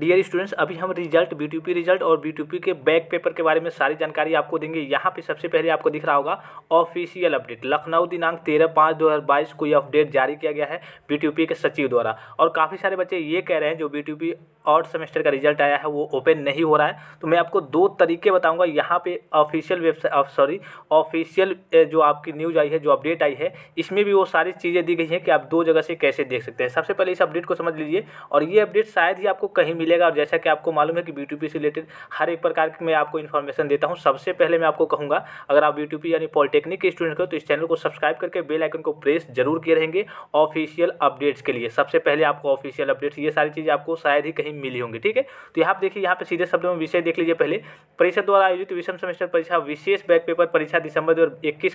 dear students अभी हम result B result और बी के बैक पेपर के बारे में सारी जानकारी आपको देंगे यहाँ पे सबसे पहले आपको दिख रहा होगा ऑफिशियल अपडेट लखनऊ दिनांक तेरह पाँच दो हज़ार बाईस को यह अपडेट जारी किया गया है बी के सचिव द्वारा और काफ़ी सारे बच्चे ये कह रहे हैं जो बी और सेमेस्टर का रिजल्ट आया है वो ओपन नहीं हो रहा है तो मैं आपको दो तरीके बताऊँगा यहाँ पर ऑफिशियल वेबसाइट सॉरी ऑफिशियल जो आपकी न्यूज़ आई है जो अपडेट आई है इसमें भी वो सारी चीज़ें दी गई हैं कि आप दो जगह से कैसे देख सकते हैं सबसे पहले इस अपडेट को समझ लीजिए और ये अपडेट शायद ही आपको कहीं मिलेगा और जैसा कि आपको मालूम है कि बी से रिलेटेड हर एक प्रकार की मैं आपको इन्फॉर्मेशन देता हूँ सबसे पहले मैं आपको कहूँगा अगर आप बी यानी पॉलिटेक्निक के स्टूडेंट हो तो इस चैनल को सब्सक्राइब करके बेल आइकन को प्रेस जरूर किए रहेंगे ऑफिशियल अपडेट्स के लिए सबसे पहले आपको ऑफिशियल अपडेट्स ये सारी चीज़ें आपको शायद ही कहीं मिली होंगी ठीक है तो यहाँ पर देखिए यहाँ पर सीधे शब्दों में विषय देख लीजिए पहले परिषद द्वारा आयोजित विषम सेमेस्टर परीक्षा विशेष बैक पेपर परीक्षा दिसंबर दो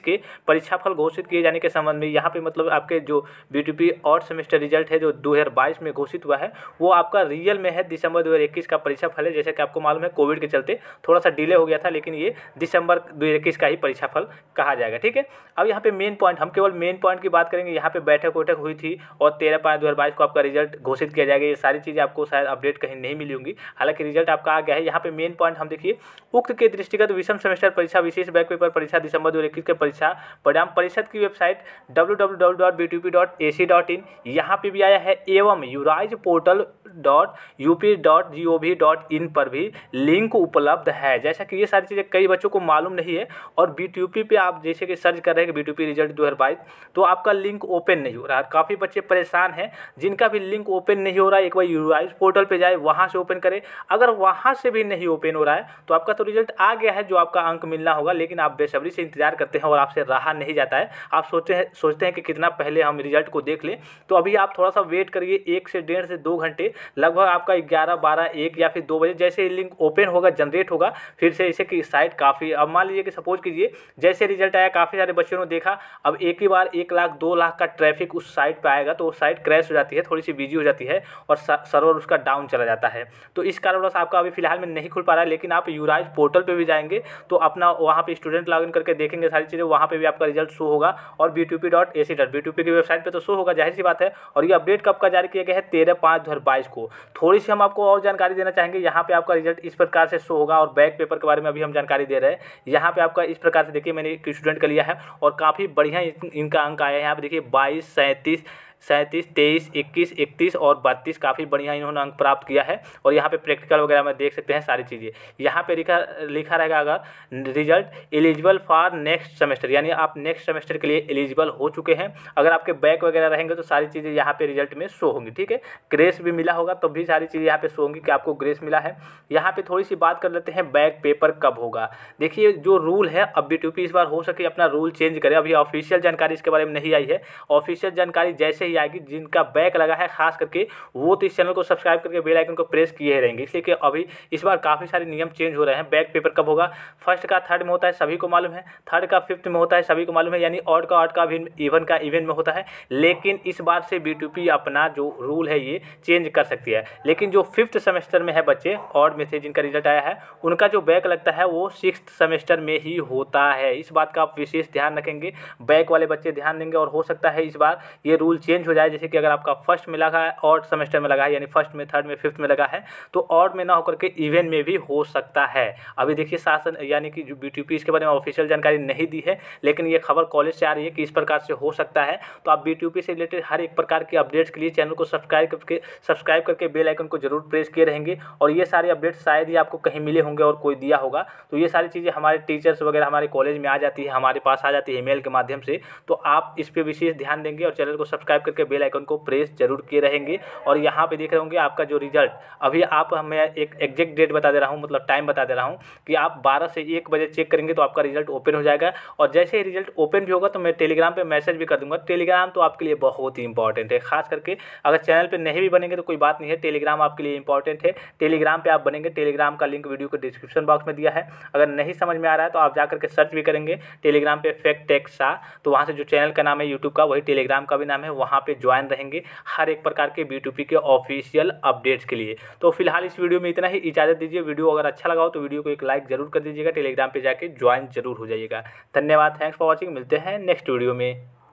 के परीक्षाफल घोषित किए जाने के संबंध में यहाँ पर मतलब आपके जो बी और सेमेस्टर रिजल्ट है जो दो में घोषित हुआ है वो आपका रियल में है दिसंबर 2021 का परीक्षा फल है जैसे कि आपको मालूम है कोविड के चलते थोड़ा सा डिले हो गया था लेकिन ये दिसंबर 2021 का ही परीक्षा फल कहा जाएगा ठीक है अब यहाँ पे मेन पॉइंट हम केवल मेन पॉइंट की बात करेंगे यहाँ पे बैठक वैठक हुई थी और तेरह पाँच दो को आपका रिजल्ट घोषित किया जाएगा ये सारी चीज़ें आपको शायद अपडेट कहीं नहीं मिली होंगी हालांकि रिजल्ट आपका आ गया है यहाँ पे मेन पॉइंट हम देखिए उक्त के दृष्टिगत विषम सेमेस्टर परीक्षा विशेष बैक पेपर परीक्षा दिसंबर दो के परीक्षा परिणाम परिषद की website W W W dot B T P dot A C dot in यहाँ पर भी आया है एवं urise portal dot U P dot G O V dot in पर भी लिंक उपलब्ध है जैसा कि ये सारी चीज़ें कई बच्चों को मालूम नहीं है और बी टी यू पी पर आप जैसे कि सर्च कर रहे हैं B T U P result दो हज़ार बाईस तो आपका लिंक ओपन नहीं हो रहा है काफ़ी बच्चे परेशान हैं जिनका भी लिंक ओपन नहीं हो रहा है एक बार यू आई पोर्टल पर जाए वहाँ से ओपन करें अगर वहाँ से भी नहीं ओपन हो रहा है तो आपका तो रिजल्ट आ गया है जो आपका अंक मिलना होगा लेकिन आप बेसब्री से इंतजार करते हैं और आपसे रहा नहीं जाता है आप सोचते हैं सोचते हैं कि कितना पहले हम रिजल्ट को देख लें तो अभी आप थोड़ा सा वेट करिए एक से डेढ़ से दो घंटे लगभग आपका ग्यारह बारह एक या फिर दो बजे जैसे लिंक ओपन होगा जनरेट होगा फिर से इसे कि साइट काफ़ी अब मान लीजिए कि सपोज कीजिए जैसे रिजल्ट आया काफ़ी सारे बच्चों ने देखा अब एक ही बार एक लाख दो लाख का ट्रैफिक उस साइट पर आएगा तो वो साइट क्रैश हो जाती है थोड़ी सी बिजी हो जाती है और सर्वर उसका डाउन चला जाता है तो इस कारणवश आपका अभी फिलहाल में नहीं खुल पा रहा है लेकिन आप यूराइज पोर्टल पर भी जाएंगे तो अपना वहाँ पर स्टूडेंट लॉग करके देखेंगे सारी चीज़ें वहाँ पर भी आपका रिजल्ट शो होगा और B dot A C dot की वेबसाइट पर तो शो होगा जाहिर सी बात है और ये अपडेट कब का जारी किया गया है तेरह पाँच दो हज़ार बाईस को को थोड़ी सी हम आपको और जानकारी देना चाहेंगे यहाँ पे आपका रिजल्ट इस प्रकार से शो होगा और बैक पेपर के बारे में अभी हम जानकारी दे रहे हैं यहाँ पे आपका इस प्रकार से देखिए मैंने एक स्टूडेंट का लिया है और काफ़ी बढ़िया इनका अंक आया है यहाँ पर देखिए बाईस सैंतीस सैंतीस तेईस इक्कीस इकतीस और बत्तीस काफ़ी बढ़िया इन्होंने अंक प्राप्त किया है और यहाँ पे प्रैक्टिकल वगैरह में देख सकते हैं सारी चीज़ें यहाँ पे लिखा लिखा रहेगा अगर result eligible for next semester यानी आप नेक्स्ट सेमेस्टर के लिए एलिजिबल हो चुके हैं अगर आपके बैक वगैरह रहेंगे तो सारी चीज़ें यहाँ पर रिजल्ट में शो होंगी ठीक है ग्रेस भी मिला होगा तो भी सारी चीज़ें यहाँ पर शो होंगी कि आपको ग्रेस मिला है यहाँ पर थोड़ी सी बात कर लेते हैं बैक पेपर कब होगा देखिए जो रूल है अब बी इस बार हो सके अपना रूल चेंज करें अभी ऑफिशियल जानकारी इसके बारे में नहीं आई है ऑफिशियल जानकारी जैसे ही ही आएगी जिनका बैक लगा है खास करके वो तो इस चैनल को सब्सक्राइब करके बेल आइकन को प्रेस किए रहेंगे इसलिए कि अभी इस बार काफ़ी सारे नियम चेंज हो रहे हैं बैक पेपर कब होगा फर्स्ट का थर्ड में होता है सभी को मालूम है थर्ड का फिफ्थ में होता है सभी को मालूम है यानी ऑर्ड का ऑर्ड का भी इवन का इवन में होता है लेकिन इस बार से बी अपना जो रूल है ये चेंज कर सकती है लेकिन जो फिफ्थ सेमेस्टर में है बच्चे ऑर्ड में से जिनका रिजल्ट आया है उनका जो बैक लगता है वो सिक्स सेमेस्टर में ही होता है इस बात का आप विशेष ध्यान रखेंगे बैक वाले बच्चे ध्यान देंगे और हो सकता है इस बार ये रूल चेंज चेंज हो जाए जैसे कि अगर आपका फर्स्ट में लगा है और सेमेस्टर में लगा है यानी फर्स्ट में थर्ड में फिफ्थ में लगा है तो और में ना होकर के इवेंट में भी हो सकता है अभी देखिए शासन यानी कि जो बी इसके बारे में ऑफिशियल जानकारी नहीं दी है लेकिन ये खबर कॉलेज से आ रही है कि इस प्रकार से हो सकता है तो आप बी से रिलेटेड हर एक प्रकार के अपडेट्स के लिए चैनल को सब्सक्राइब करके सब्सक्राइब करके बेल आइकन को जरूर प्रेस किए रहेंगे और ये सारे अपडेट्स शायद ही आपको कहीं मिले होंगे और कोई दिया होगा तो ये सारी चीज़ें हमारे टीचर्स वगैरह हमारे कॉलेज में आ जाती है हमारे पास आ जाती है ईमेल के माध्यम से तो आप इस पर विशेष ध्यान देंगे और चैनल को सब्सक्राइब करके बेल आइकन को प्रेस जरूर किए रहेंगे और यहाँ पे देख रहे होंगे आपका जो रिजल्ट अभी आप हमें एक एग्जैक्ट डेट बता दे रहा हूँ मतलब टाइम बता दे रहा हूँ कि आप बारह से एक बजे चेक करेंगे तो आपका रिजल्ट ओपन हो जाएगा और जैसे ही रिजल्ट ओपन भी होगा तो मैं टेलीग्राम पर मैसेज भी कर दूँगा टेलीग्राम तो आपके लिए बहुत ही इंपॉर्टेंट है खास करके अगर चैनल पर नहीं भी बनेंगे तो कोई बात नहीं है टेलीग्राम आपके लिए इंपॉर्टेंट है टेलीग्राम पर आप बनेंगे टेलीग्राम का लिंक वीडियो को डिस्क्रिप्शन बॉक्स में दिया है अगर नहीं समझ में आ रहा है तो आप जाकर के सर्च भी करेंगे टेलीग्राम पर फेक टेक्सा तो वहाँ से जो चैनल का नाम है यूट्यूब का वही टेलीग्राम का भी नाम है वहाँ वहाँ पर ज्वाइन रहेंगे हर एक प्रकार के बी के ऑफिशियल अपडेट्स के लिए तो फिलहाल इस वीडियो में इतना ही इजाज़त दीजिए वीडियो अगर अच्छा लगा हो तो वीडियो को एक लाइक जरूर कर दीजिएगा टेलीग्राम पर जाकर ज्वाइन जरूर हो जाइएगा धन्यवाद थैंक्स फॉर वॉचिंग मिलते हैं नेक्स्ट वीडियो में